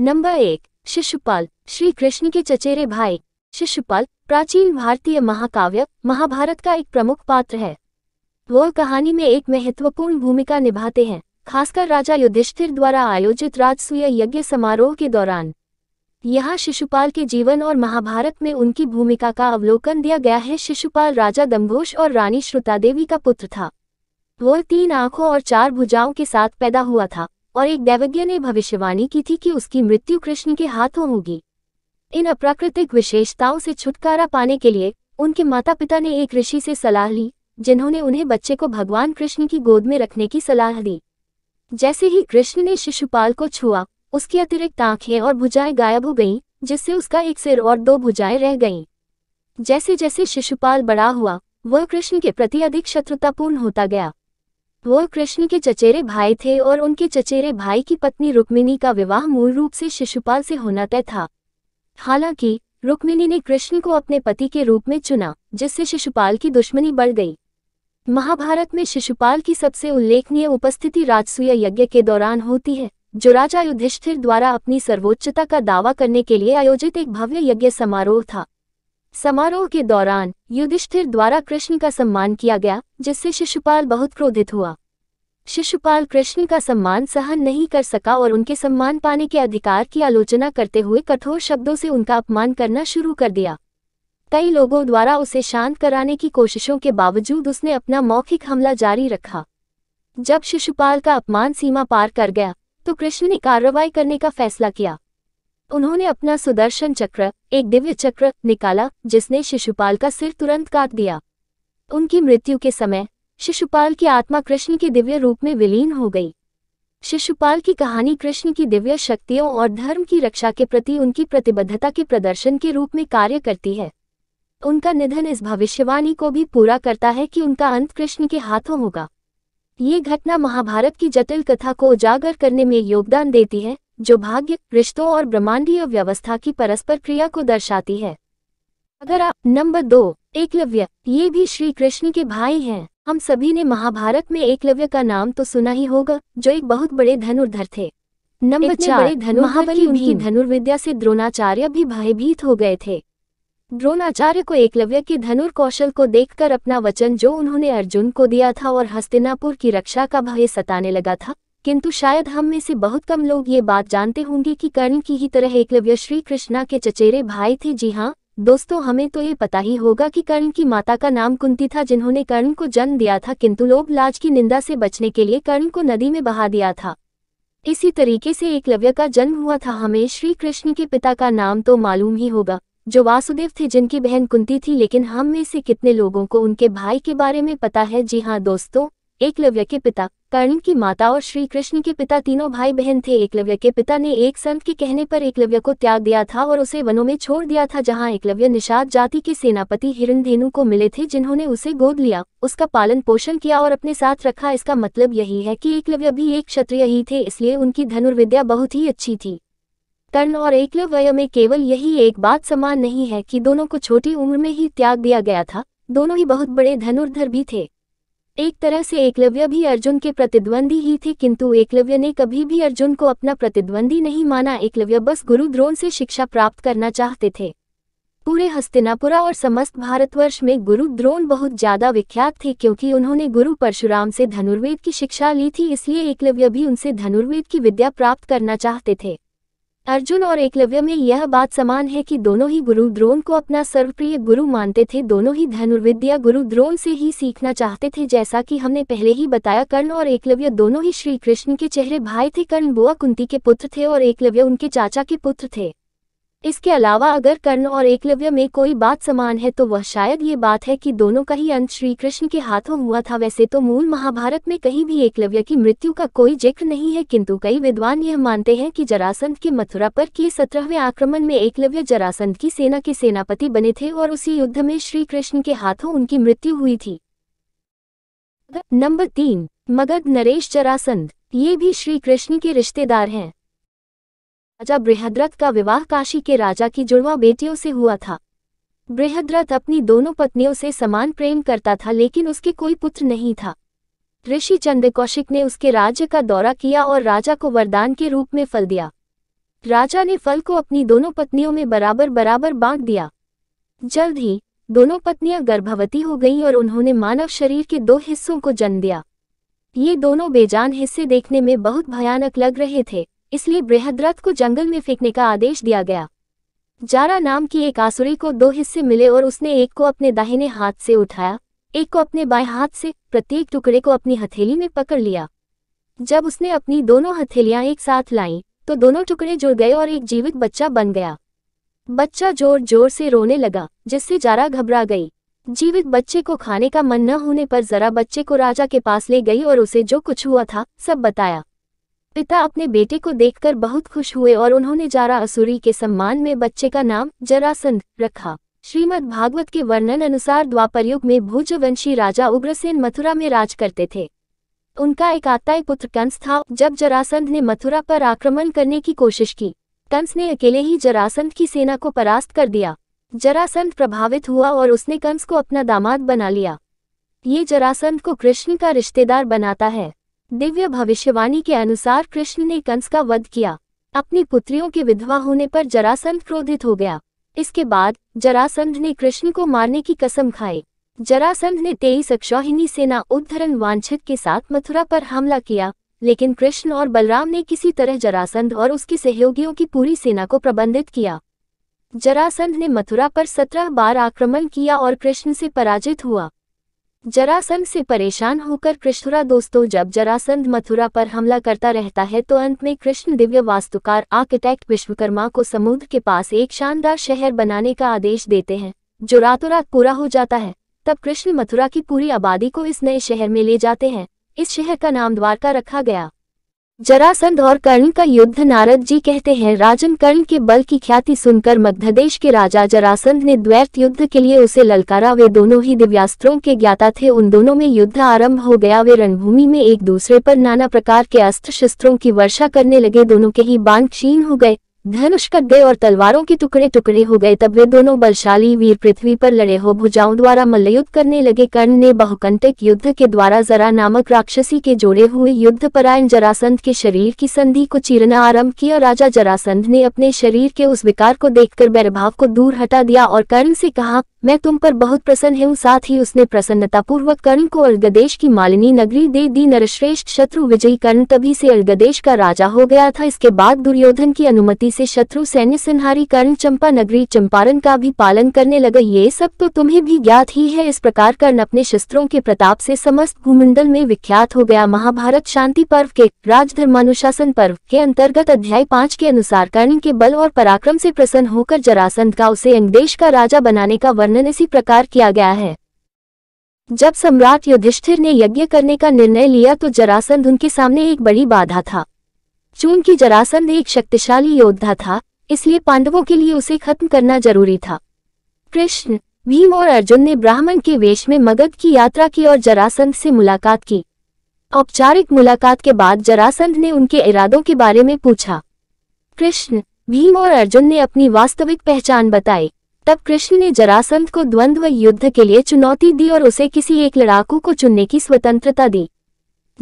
Number एक शिशुपाल श्री कृष्ण के चचेरे भाई शिशुपाल प्राचीन भारतीय महाकाव्य महाभारत का एक प्रमुख पात्र है वो कहानी में एक महत्वपूर्ण भूमिका निभाते हैं खासकर राजा युधिष्ठिर द्वारा आयोजित राजसूय यज्ञ समारोह के दौरान यहाँ शिशुपाल के जीवन और महाभारत में उनकी भूमिका का अवलोकन दिया गया है शिशुपाल राजा दम्भोष और रानी श्रुतादेवी का पुत्र था वो तीन आंखों और चार भुजाओं के साथ पैदा हुआ था और एक दैवज्ञ ने भविष्यवाणी की थी कि उसकी मृत्यु कृष्ण के हाथों होगी इन अप्राकृतिक विशेषताओं से छुटकारा पाने के लिए उनके माता पिता ने एक ऋषि से सलाह ली जिन्होंने उन्हें बच्चे को भगवान कृष्ण की गोद में रखने की सलाह दी जैसे ही कृष्ण ने शिशुपाल को छुआ उसकी अतिरिक्त आंखें और भुजाएं गायब हो गईं, जिससे उसका एक सिर और दो भुजाएं रह गईं। जैसे जैसे शिशुपाल बड़ा हुआ वह कृष्ण के प्रति अधिक शत्रुतापूर्ण होता गया वो कृष्ण के चचेरे भाई थे और उनके चचेरे भाई की पत्नी रुक्मिणी का विवाह मूल रूप से शिशुपाल से होना तय था हालांकि रुक्मिणी ने कृष्ण को अपने पति के रूप में चुना जिससे शिशुपाल की दुश्मनी बढ़ गई महाभारत में शिशुपाल की सबसे उल्लेखनीय उपस्थिति राजसूय यज्ञ के दौरान होती है जो राजा युधिष्ठिर द्वारा अपनी सर्वोच्चता का दावा करने के लिए आयोजित एक भव्य यज्ञ समारोह था समारोह के दौरान युधिष्ठिर द्वारा कृष्ण का सम्मान किया गया जिससे शिशुपाल बहुत क्रोधित हुआ शिशुपाल कृष्ण का सम्मान सहन नहीं कर सका और उनके सम्मान पाने के अधिकार की आलोचना करते हुए कठोर शब्दों से उनका अपमान करना शुरू कर दिया कई लोगों द्वारा उसे शांत कराने की कोशिशों के बावजूद उसने अपना मौखिक हमला जारी रखा जब शिशुपाल का अपमान सीमा पार कर गया तो कृष्ण ने कार्रवाई करने का फैसला किया उन्होंने अपना सुदर्शन चक्र एक दिव्य चक्र निकाला जिसने शिशुपाल का सिर तुरंत काट दिया उनकी मृत्यु के समय शिशुपाल की आत्मा कृष्ण के दिव्य रूप में विलीन हो गई शिशुपाल की कहानी कृष्ण की दिव्य शक्तियों और धर्म की रक्षा के प्रति उनकी प्रतिबद्धता के प्रदर्शन के रूप में कार्य करती है उनका निधन इस भविष्यवाणी को भी पूरा करता है कि उनका अंत कृष्ण के हाथों होगा ये घटना महाभारत की जटिल कथा को उजागर करने में योगदान देती है जो भाग्य रिश्तों और ब्रह्मांडीय व्यवस्था की परस्पर क्रिया को दर्शाती है अगर आप नंबर दो एकलव्य ये भी श्री कृष्ण के भाई हैं हम सभी ने महाभारत में एकलव्य का नाम तो सुना ही होगा जो एक बहुत बड़े धनुर्धर थे नंबर चार महाबली उनकी धनुर्विद्या से द्रोणाचार्य भी भयभीत हो गए थे द्रोणाचार्य को एकलव्य के धनुर कौशल को देखकर अपना वचन जो उन्होंने अर्जुन को दिया था और हस्तिनापुर की रक्षा का भय सताने लगा था किंतु शायद हम में से बहुत कम लोग ये बात जानते होंगे कि कर्ण की ही तरह एकलव्य श्री कृष्णा के चचेरे भाई थे जी हाँ दोस्तों हमें तो ये पता ही होगा कि कर्ण की माता का नाम कुंती था जिन्होंने कर्ण को जन्म दिया था किंतु लोग लाज की निंदा से बचने के लिए कर्ण को नदी में बहा दिया था इसी तरीके से एकलव्य का जन्म हुआ था हमें श्री कृष्ण के पिता का नाम तो मालूम ही होगा जो वासुदेव थे जिनकी बहन कुंती थी लेकिन हम में से कितने लोगों को उनके भाई के बारे में पता है जी हाँ दोस्तों एकलव्य के पिता कर्ण की माता और श्री कृष्ण के पिता तीनों भाई बहन थे एकलव्य के पिता ने एक संत के कहने पर एकलव्य को त्याग दिया था और उसे वनों में छोड़ दिया था जहां एकलव्य निषाद जाति के सेनापति धेनु को मिले थे जिन्होंने उसे गोद लिया उसका पालन पोषण किया और अपने साथ रखा इसका मतलब यही है कि एकलव्य भी एक क्षत्रिय ही थे इसलिए उनकी धनुर्विद्या बहुत ही अच्छी थी कर्ण और एकलव्य में केवल यही एक बात समान नहीं है कि दोनों को छोटी उम्र में ही त्याग दिया गया था दोनों ही बहुत बड़े धनुर्धर भी थे एक तरह से एकलव्य भी अर्जुन के प्रतिद्वंदी ही थे किंतु एकलव्य ने कभी भी अर्जुन को अपना प्रतिद्वंदी नहीं माना एकलव्य बस गुरु द्रोण से शिक्षा प्राप्त करना चाहते थे पूरे हस्तिनापुरा और समस्त भारतवर्ष में गुरु द्रोण बहुत ज्यादा विख्यात थे क्योंकि उन्होंने गुरु परशुराम से धनुर्वेद की शिक्षा ली थी इसलिए एकलव्य भी उनसे धनुर्वेद की विद्या प्राप्त करना चाहते थे अर्जुन और एकलव्य में यह बात समान है कि दोनों ही गुरु द्रोण को अपना सर्वप्रिय गुरु मानते थे दोनों ही धनुर्विद्या गुरु द्रोण से ही सीखना चाहते थे जैसा कि हमने पहले ही बताया कर्ण और एकलव्य दोनों ही श्री कृष्ण के चेहरे भाई थे कर्ण बुआ कुंती के पुत्र थे और एकलव्य उनके चाचा के पुत्र थे इसके अलावा अगर कर्ण और एकलव्य में कोई बात समान है तो वह शायद ये बात है कि दोनों का ही अंत श्री कृष्ण के हाथों हुआ था वैसे तो मूल महाभारत में कहीं भी एकलव्य की मृत्यु का कोई जिक्र नहीं है किंतु कई विद्वान यह मानते हैं कि जरासंध के मथुरा पर किए सत्रहवें आक्रमण में एकलव्य जरासंध की सेना के सेनापति बने थे और उसी युद्ध में श्री कृष्ण के हाथों उनकी मृत्यु हुई थी नंबर तीन मगध नरेश जरासंध ये भी श्री कृष्ण के रिश्तेदार हैं राजा बृहद्रथ का विवाह काशी के राजा की जुड़वा बेटियों से हुआ था बृहद्रथ अपनी दोनों पत्नियों से समान प्रेम करता था लेकिन उसके कोई पुत्र नहीं था ऋषि चंद कौशिक ने उसके राज्य का दौरा किया और राजा को वरदान के रूप में फल दिया राजा ने फल को अपनी दोनों पत्नियों में बराबर बराबर बांट दिया जल्द ही दोनों पत्नियां गर्भवती हो गईं और उन्होंने मानव शरीर के दो हिस्सों को जन्म दिया ये दोनों बेजान हिस्से देखने में बहुत भयानक लग रहे थे इसलिए बृहद्रथ को जंगल में फेंकने का आदेश दिया गया जारा नाम की एक आसुरी को दो हिस्से मिले और उसने एक को अपने दाहिने हाथ से उठाया एक को अपने बाएं हाथ से प्रत्येक टुकड़े को अपनी हथेली में पकड़ लिया जब उसने अपनी दोनों हथेलियां एक साथ लाई तो दोनों टुकड़े जुड़ गए और एक जीवित बच्चा बन गया बच्चा जोर जोर से रोने लगा जिससे जारा घबरा गई जीवित बच्चे को खाने का मन न होने पर जरा बच्चे को राजा के पास ले गई और उसे जो कुछ हुआ था सब बताया पिता अपने बेटे को देखकर बहुत खुश हुए और उन्होंने जारा असुरी के सम्मान में बच्चे का नाम जरासंध रखा श्रीमद् भागवत के वर्णन अनुसार द्वापर युग में भुजवंशी राजा उग्रसेन मथुरा में राज करते थे उनका एक आत्ताई पुत्र कंस था जब जरासंध ने मथुरा पर आक्रमण करने की कोशिश की कंस ने अकेले ही जरासंध की सेना को परास्त कर दिया जरासंध प्रभावित हुआ और उसने कंस को अपना दामाद बना लिया ये जरासंध को कृष्ण का रिश्तेदार बनाता है दिव्य भविष्यवाणी के अनुसार कृष्ण ने कंस का वध किया अपनी पुत्रियों के विधवा होने पर जरासंध क्रोधित हो गया इसके बाद जरासंध ने कृष्ण को मारने की कसम खाई जरासंध ने तेईस अक्षौहिनी सेना उद्धरण वांछित के साथ मथुरा पर हमला किया लेकिन कृष्ण और बलराम ने किसी तरह जरासंध और उसके सहयोगियों की पूरी सेना को प्रबंधित किया जरासंध ने मथुरा पर सत्रह बार आक्रमण किया और कृष्ण से पराजित हुआ जरासंध से परेशान होकर कृष्णुरा दोस्तों जब जरासंध मथुरा पर हमला करता रहता है तो अंत में कृष्ण दिव्य वास्तुकार आर्किटेक्ट विश्वकर्मा को समुद्र के पास एक शानदार शहर बनाने का आदेश देते हैं जो रातों रात पूरा हो जाता है तब कृष्ण मथुरा की पूरी आबादी को इस नए शहर में ले जाते हैं इस शहर का नाम द्वारका रखा गया जरासंध और कर्ण का युद्ध नारद जी कहते हैं राजन कर्ण के बल की ख्याति सुनकर मध्यदेश के राजा जरासंध ने द्वैत युद्ध के लिए उसे ललकारा वे दोनों ही दिव्यास्त्रों के ज्ञाता थे उन दोनों में युद्ध आरंभ हो गया वे रणभूमि में एक दूसरे पर नाना प्रकार के अस्त्र शस्त्रों की वर्षा करने लगे दोनों के ही बाण क्षीण हो गए धनुष कट गए और तलवारों के टुकड़े टुकड़े हो गए तब वे दोनों बलशाली वीर पृथ्वी पर लड़े हो भुजाओं द्वारा मल्लयुद्ध करने लगे कर्ण ने बहुकंटक युद्ध के द्वारा जरा नामक राक्षसी के जोड़े हुए युद्ध परायण जरासंध के शरीर की संधि को चीरना आरंभ किया राजा जरासंध ने अपने शरीर के उस विकार को देखकर बैरभाव को दूर हटा दिया और कर्ण से कहा मैं तुम पर बहुत प्रसन्न हूँ साथ ही उसने प्रसन्नतापूर्वक कर्ण को अर्गदेश की मालिनी नगरी दे दी नरश्रेष्ठ शत्रु विजयी कर्ण तभी से अर्गदेश का राजा हो गया था इसके बाद दुर्योधन की अनुमति से शत्रु सैन्य सिन्हारी कर्ण चंपा नगरी चंपारण का भी पालन करने लगे ये सब तो तुम्हें भी ज्ञात ही है इस प्रकार कर्ण अपने शस्त्रों के प्रताप से समस्त भूमंडल में विख्यात हो गया महाभारत शांति पर्व के राजधर्मानुशासन पर्व के अंतर्गत अध्याय पाँच के अनुसार कर्ण के बल और पराक्रम से प्रसन्न होकर जरासंध का उसे अंगदेश का राजा बनाने का वर्णन इसी प्रकार किया गया है जब सम्राट युधिष्ठिर ने यज्ञ करने का निर्णय लिया तो जरासंध उनके सामने एक बड़ी बाधा था चूंकि जरासंध एक शक्तिशाली योद्धा था इसलिए पांडवों के लिए उसे खत्म करना जरूरी था कृष्ण भीम और अर्जुन ने ब्राह्मण के वेश में मगध की यात्रा की और जरासंध से मुलाकात की औपचारिक मुलाकात के बाद जरासंध ने उनके इरादों के बारे में पूछा कृष्ण भीम और अर्जुन ने अपनी वास्तविक पहचान बताई तब कृष्ण ने जरासंध को द्वंद्व युद्ध के लिए चुनौती दी और उसे किसी एक लड़ाकू को चुनने की स्वतंत्रता दी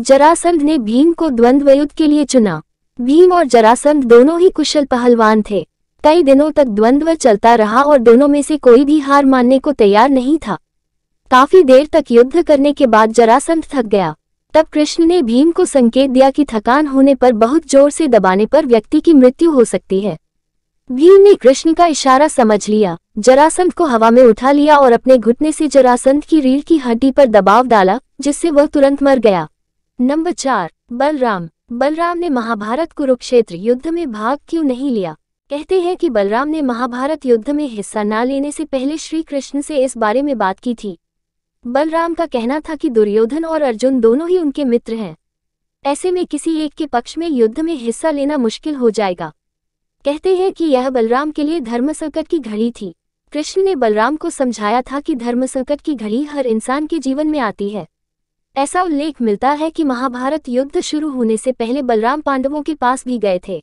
जरासंध ने भीम को द्वंद्व युद्ध के लिए चुना भीम और जरासंध दोनों ही कुशल पहलवान थे कई दिनों तक द्वंद्व चलता रहा और दोनों में से कोई भी हार मानने को तैयार नहीं था काफी देर तक युद्ध करने के बाद जरासंध थक गया तब कृष्ण ने भीम को संकेत दिया कि थकान होने पर बहुत जोर से दबाने पर व्यक्ति की मृत्यु हो सकती है भीम ने कृष्ण का इशारा समझ लिया जरासंध को हवा में उठा लिया और अपने घुटने से जरासंध की रीढ़ की हड्डी पर दबाव डाला जिससे वह तुरंत मर गया नंबर चार बलराम बलराम ने महाभारत कुरुक्षेत्र युद्ध में भाग क्यों नहीं लिया कहते हैं कि बलराम ने महाभारत युद्ध में हिस्सा न लेने से पहले श्री कृष्ण से इस बारे में बात की थी बलराम का कहना था कि दुर्योधन और अर्जुन दोनों ही उनके मित्र हैं ऐसे में किसी एक के पक्ष में युद्ध में हिस्सा लेना मुश्किल हो जाएगा कहते हैं कि यह बलराम के लिए धर्म संकट की घड़ी थी कृष्ण ने बलराम को समझाया था कि धर्म संकट की घड़ी हर इंसान के जीवन में आती है ऐसा उल्लेख मिलता है कि महाभारत युद्ध शुरू होने से पहले बलराम पांडवों के पास भी गए थे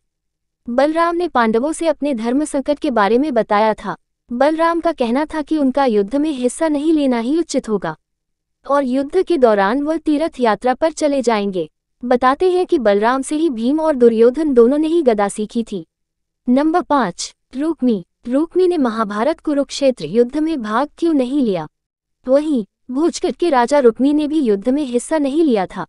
बलराम ने पांडवों से अपने धर्म संकट के बारे में बताया था बलराम का कहना था कि उनका युद्ध में हिस्सा नहीं लेना ही उचित होगा और युद्ध के दौरान वह तीर्थ यात्रा पर चले जाएंगे बताते हैं कि बलराम से ही भीम और दुर्योधन दोनों ने ही गदा सीखी थी नंबर पाँच रूक्मी रूक्मी ने महाभारत कुरुक्षेत्र युद्ध में भाग क्यों नहीं लिया वहीं भूजगट के राजा रुक्मी ने भी युद्ध में हिस्सा नहीं लिया था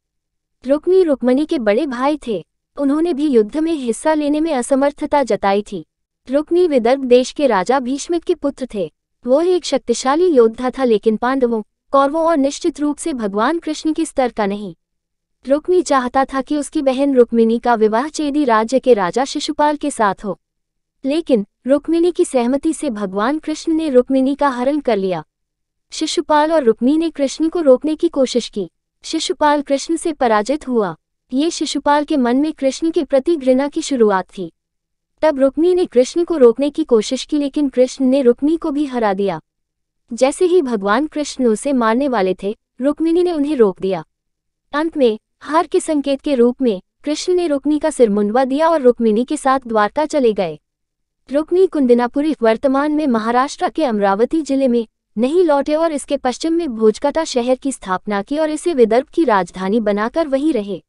रुक्मी रुक्मणी के बड़े भाई थे उन्होंने भी युद्ध में हिस्सा लेने में असमर्थता जताई थी रुक्मी विदर्भ देश के राजा भीष्म के पुत्र थे वो एक शक्तिशाली योद्धा था लेकिन पांडवों कौरवों और निश्चित रूप से भगवान कृष्ण के स्तर का नहीं रुक्मी चाहता था कि उसकी बहन रुक्मिनी का विवाह चेदी राज्य के राजा शिशुपाल के साथ हो लेकिन रुक्मिनी की सहमति से भगवान कृष्ण ने रुक्मिनी का हरण कर लिया शिशुपाल और रुक्मी ने कृष्ण को रोकने की कोशिश की शिशुपाल कृष्ण से पराजित हुआ ये शिशुपाल के मन में कृष्ण के प्रति घृणा की शुरुआत थी तब रुक्मी ने कृष्ण को रोकने की कोशिश की लेकिन कृष्ण ने रुक्मी को भी हरा दिया जैसे ही भगवान कृष्ण उसे मारने वाले थे रुक्मिनी ने उन्हें रोक दिया अंत में हार के संकेत के रूप में कृष्ण ने रुक्मी का सिर मुंडवा दिया और रुक्मिनी के साथ द्वारका चले गए रुक्मी कुंदिनापुरी वर्तमान में महाराष्ट्र के अमरावती जिले में नहीं लौटे और इसके पश्चिम में भोजकाटा शहर की स्थापना की और इसे विदर्भ की राजधानी बनाकर वहीं रहे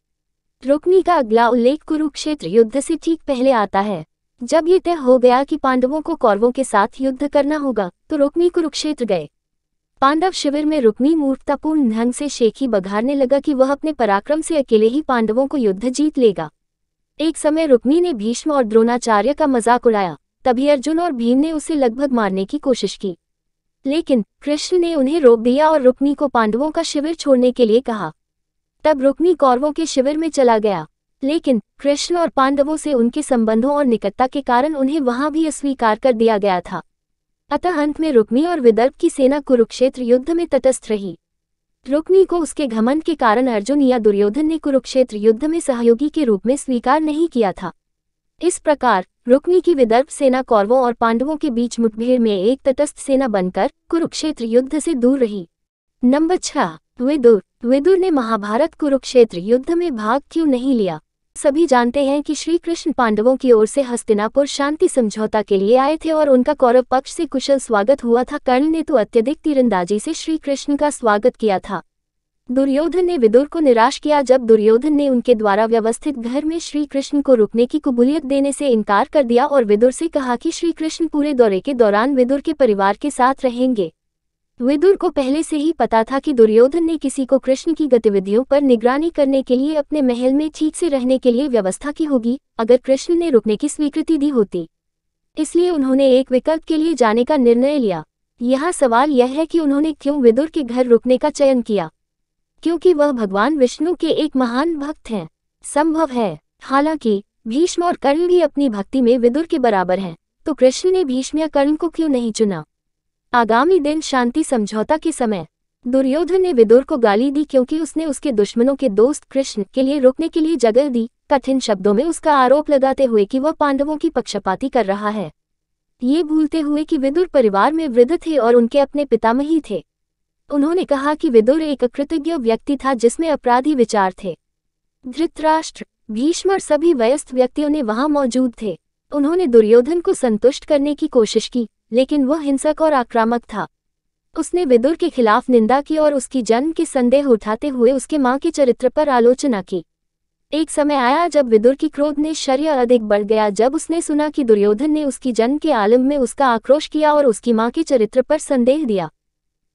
रुक्नी का अगला उल्लेख कुरुक्षेत्र युद्ध से ठीक पहले आता है जब ये तय हो गया कि पांडवों को कौरवों के साथ युद्ध करना होगा तो रुक्नी कुरुक्षेत्र गए पांडव शिविर में रुक्नी मूर्खतापूर्ण ढंग से शेखी बघारने लगा कि वह अपने पराक्रम से अकेले ही पांडवों को युद्ध जीत लेगा एक समय रुक्नी ने भीष्म और द्रोणाचार्य का मजाक उड़ाया तभी अर्जुन और भीम ने उसे लगभग मारने की कोशिश की लेकिन कृष्ण ने उन्हें रोक दिया और रुक्मी को पांडवों का शिविर छोड़ने के लिए कहा तब रुक्मी कौरवों के शिविर में चला गया लेकिन कृष्ण और पांडवों से उनके संबंधों और निकटता के कारण उन्हें वहां भी अस्वीकार कर दिया गया था अतः अंत में रुक्मी और विदर्भ की सेना कुरुक्षेत्र युद्ध में तटस्थ रही रुक्मी को उसके घमंड के कारण अर्जुन या दुर्योधन ने कुरुक्षेत्र युद्ध में सहयोगी के रूप में स्वीकार नहीं किया था इस प्रकार रुक्मी की विदर्भ सेना कौरवों और पांडवों के बीच मुठभेड़ में एक तटस्थ सेना बनकर कुरुक्षेत्र युद्ध से दूर रही नंबर छह द्विदुर द्विदुर ने महाभारत कुरुक्षेत्र युद्ध में भाग क्यों नहीं लिया सभी जानते हैं कि श्री कृष्ण पांडवों की ओर से हस्तिनापुर शांति समझौता के लिए आए थे और उनका कौरव पक्ष से कुशल स्वागत हुआ था कर्ण ने तो अत्यधिक तीरंदाजी से श्री कृष्ण का स्वागत किया था दुर्योधन ने विदुर को निराश किया जब दुर्योधन ने उनके द्वारा व्यवस्थित घर में श्री कृष्ण को रुकने की कबूलियत देने से इनकार कर दिया और विदुर से कहा कि श्री कृष्ण पूरे दौरे के दौरान विदुर के परिवार के साथ रहेंगे विदुर को पहले से ही पता था कि दुर्योधन ने किसी को कृष्ण की गतिविधियों पर निगरानी करने के लिए अपने महल में ठीक से रहने के लिए व्यवस्था की होगी अगर कृष्ण ने रुकने की स्वीकृति दी होती इसलिए उन्होंने एक विकल्प के लिए जाने का निर्णय लिया यहाँ सवाल यह है कि उन्होंने क्यों विदुर के घर रुकने का चयन किया क्योंकि वह भगवान विष्णु के एक महान भक्त हैं संभव है हालांकि भीष्म और कर्ण भी अपनी भक्ति में विदुर के बराबर हैं तो कृष्ण ने भीष्म या कर्ण को क्यों नहीं चुना आगामी दिन शांति समझौता के समय दुर्योधन ने विदुर को गाली दी क्योंकि उसने उसके दुश्मनों के दोस्त कृष्ण के लिए रुकने के लिए जगह दी कठिन शब्दों में उसका आरोप लगाते हुए कि वह पांडवों की पक्षपाती कर रहा है ये भूलते हुए कि विदुर परिवार में वृद्ध थे और उनके अपने पितामही थे उन्होंने कहा कि विदुर एक कृतज्ञ व्यक्ति था जिसमें अपराधी विचार थे धृतराष्ट्र भीष्म और सभी वयस्क व्यक्तियों ने वहां मौजूद थे उन्होंने दुर्योधन को संतुष्ट करने की कोशिश की लेकिन वह हिंसक और आक्रामक था उसने विदुर के खिलाफ निंदा की और उसकी जन्म के संदेह उठाते हुए उसके मां के चरित्र पर आलोचना की एक समय आया जब विदुर की क्रोध ने शर्य अधिक बढ़ गया जब उसने सुना कि दुर्योधन ने उसकी जन्म के आलम में उसका आक्रोश किया और उसकी मां के चरित्र पर संदेह दिया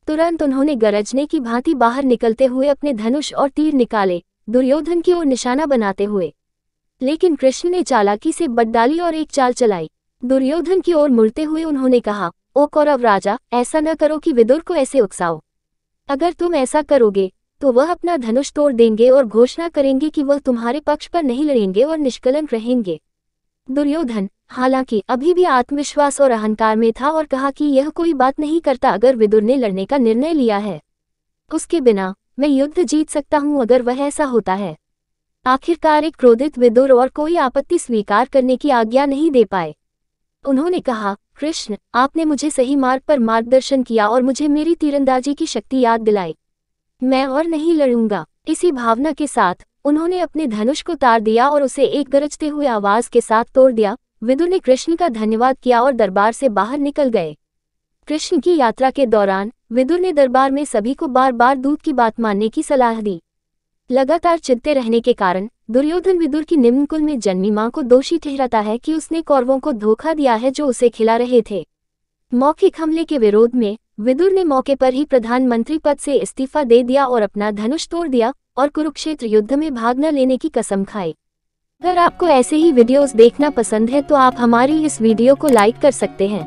तुरंत उन्होंने गरजने की भांति बाहर निकलते हुए अपने धनुष और तीर निकाले दुर्योधन की ओर निशाना बनाते हुए लेकिन कृष्ण ने चालाकी से बदडाली और एक चाल चलाई दुर्योधन की ओर मुड़ते हुए उन्होंने कहा ओ कौरव राजा ऐसा न करो कि विदुर को ऐसे उकसाओ अगर तुम ऐसा करोगे तो वह अपना धनुष तोड़ देंगे और घोषणा करेंगे कि वह तुम्हारे पक्ष पर नहीं लड़ेंगे और निष्कलन रहेंगे दुर्योधन हालांकि अभी भी आत्मविश्वास और अहंकार में था और कहा कि यह कोई बात नहीं करता अगर विदुर ने लड़ने का निर्णय लिया है उसके बिना मैं युद्ध जीत सकता हूँ अगर वह ऐसा होता है आखिरकार एक क्रोधित विदुर और कोई आपत्ति स्वीकार करने की आज्ञा नहीं दे पाए उन्होंने कहा कृष्ण आपने मुझे सही मार्ग पर मार्गदर्शन किया और मुझे मेरी तीरंदाजी की शक्ति याद दिलाई मैं और नहीं लड़ूंगा इसी भावना के साथ उन्होंने अपने धनुष को तार दिया और उसे एक गरजते हुए आवाज के साथ तोड़ दिया विदुर ने कृष्ण का धन्यवाद किया और दरबार से बाहर निकल गए कृष्ण की यात्रा के दौरान विदुर ने दरबार में सभी को बार बार दूध की बात मानने की सलाह दी लगातार चिंते रहने के कारण दुर्योधन विदुर की निम्न कुल में जन्मी माँ को दोषी ठहराता है कि उसने कौरवों को धोखा दिया है जो उसे खिला रहे थे मौखिक हमले के विरोध में विदुर ने मौके पर ही प्रधानमंत्री पद से इस्तीफा दे दिया और अपना धनुष तोड़ दिया और कुरुक्षेत्र युद्ध में भाग न लेने की कसम खाई अगर आपको ऐसे ही वीडियोस देखना पसंद है तो आप हमारी इस वीडियो को लाइक कर सकते हैं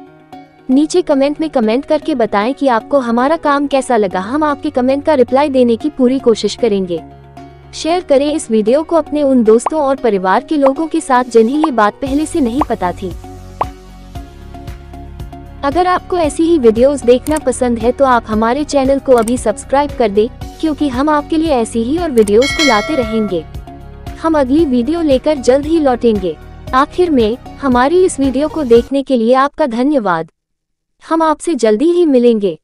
नीचे कमेंट में कमेंट करके बताएं कि आपको हमारा काम कैसा लगा हम आपके कमेंट का रिप्लाई देने की पूरी कोशिश करेंगे शेयर करें इस वीडियो को अपने उन दोस्तों और परिवार के लोगों के साथ जिन्हें ये बात पहले से नहीं पता थी अगर आपको ऐसी ही वीडियोस देखना पसंद है तो आप हमारे चैनल को अभी सब्सक्राइब कर दे क्योंकि हम आपके लिए ऐसी ही और वीडियोस को लाते रहेंगे हम अगली वीडियो लेकर जल्द ही लौटेंगे आखिर में हमारी इस वीडियो को देखने के लिए आपका धन्यवाद हम आपसे जल्दी ही मिलेंगे